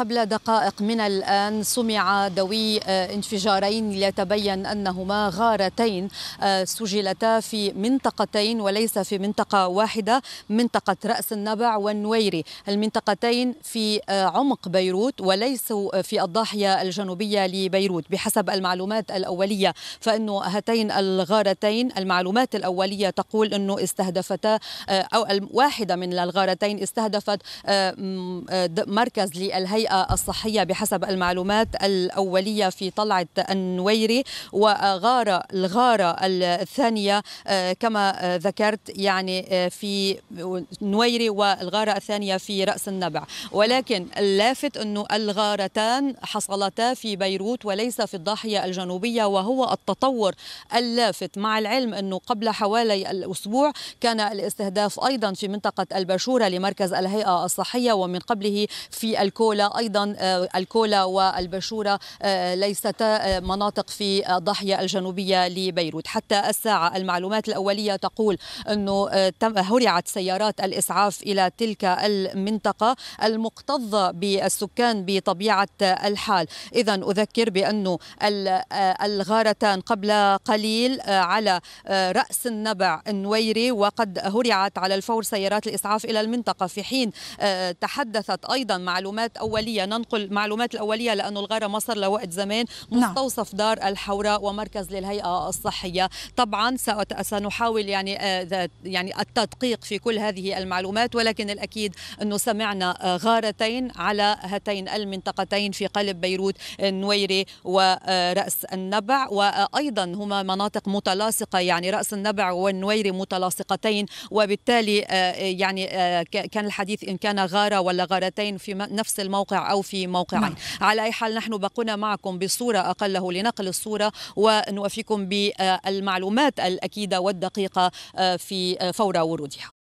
قبل دقائق من الآن سمع دوي آه، انفجارين ليتبين أنهما غارتين آه، سجلتا في منطقتين وليس في منطقة واحدة منطقة رأس النبع والنويري المنطقتين في آه، عمق بيروت وليسوا في الضاحية الجنوبية لبيروت بحسب المعلومات الأولية فإن هاتين الغارتين المعلومات الأولية تقول أنه استهدفتا أو واحدة من الغارتين استهدفت مركز للهيئة البيئة الصحية بحسب المعلومات الأولية في طلعة النويري وغارة الغارة الثانية آه، كما ذكرت يعني آه، في نويري والغارة الثانية في رأس النبع ولكن اللافت أنه الغارتان حصلتا في بيروت وليس في الضاحية الجنوبية وهو التطور اللافت مع العلم أنه قبل حوالي الأسبوع كان الاستهداف أيضا في منطقة البشورة لمركز الهيئة الصحية ومن قبله في الكولا أيضا آه، الكولا والبشورة آه، ليستا آه، مناطق في الضاحية الجنوبية لبيروت حتى الساعة المعلومات الأولية تقول أنه هرعت سيارات الإسعاف إلى تلك المنطقة المكتظة بالسكان بطبيعة الحال إذا أذكر بأنه الغارتان قبل قليل على رأس النبع النويري وقد هرعت على الفور سيارات الإسعاف إلى المنطقة في حين تحدثت أيضا معلومات أولية الأولية ننقل المعلومات الأولية لأنه الغارة ما صار لوقت زمان نعم. مستوصف نعم. دار الحوراء ومركز للهيئة الصحية طبعا سنحاول يعني آه، يعني التدقيق في كل هذه المعلومات ولكن الأكيد أنه سمعنا آه، غارتين على هاتين المنطقتين في قلب بيروت النويري آه، ورأس النبع وأيضا هما مناطق متلاصقة يعني رأس النبع والنويري متلاصقتين وبالتالي يعني كان الحديث إن كان غارة ولا غارتين في نفس الموقع أو في موقعين نعم. على أي حال نحن بقنا معكم بصورة أقله لنقل الصورة ونوفيكم بالمعلومات الأكيدة والدقيقة آه، في آه، فور ورودها